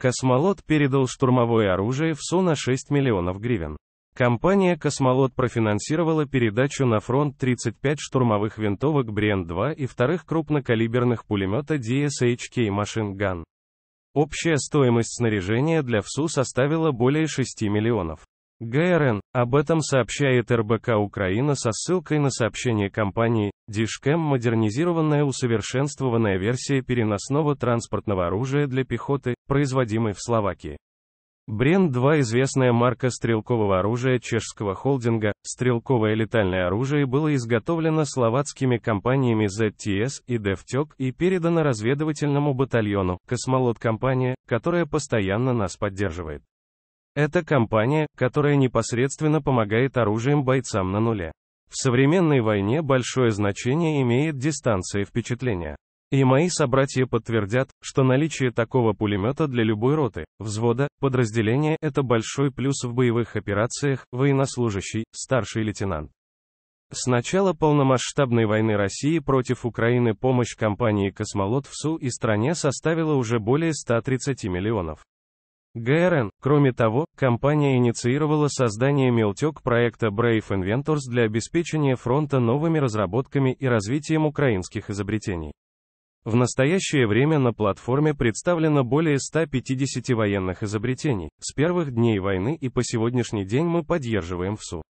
Космолот передал штурмовое оружие в СУ на 6 миллионов гривен. Компания «Космолот» профинансировала передачу на фронт 35 штурмовых винтовок Бренд-2 и вторых крупнокалиберных пулемета DSHK Machine Gun. Общая стоимость снаряжения для ВСУ составила более 6 миллионов. ГРН, об этом сообщает РБК Украина со ссылкой на сообщение компании Dishcam модернизированная усовершенствованная версия переносного транспортного оружия для пехоты производимый в Словакии. Брен-2 – известная марка стрелкового оружия чешского холдинга, стрелковое летальное оружие было изготовлено словацкими компаниями ZTS и DevTech и передано разведывательному батальону, космолот-компания, которая постоянно нас поддерживает. Это компания, которая непосредственно помогает оружием бойцам на нуле. В современной войне большое значение имеет дистанция впечатления. И мои собратья подтвердят, что наличие такого пулемета для любой роты, взвода, подразделения – это большой плюс в боевых операциях, военнослужащий, старший лейтенант. С начала полномасштабной войны России против Украины помощь компании «Космолот» в СУ и стране составила уже более 130 миллионов. ГРН. Кроме того, компания инициировала создание Мелтек проекта Brave Inventors для обеспечения фронта новыми разработками и развитием украинских изобретений. В настоящее время на платформе представлено более 150 военных изобретений. С первых дней войны и по сегодняшний день мы поддерживаем ВСУ.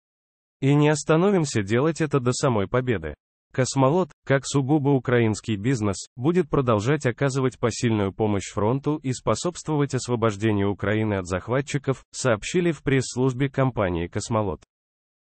И не остановимся делать это до самой победы. Космолот, как сугубо украинский бизнес, будет продолжать оказывать посильную помощь фронту и способствовать освобождению Украины от захватчиков, сообщили в пресс-службе компании Космолот.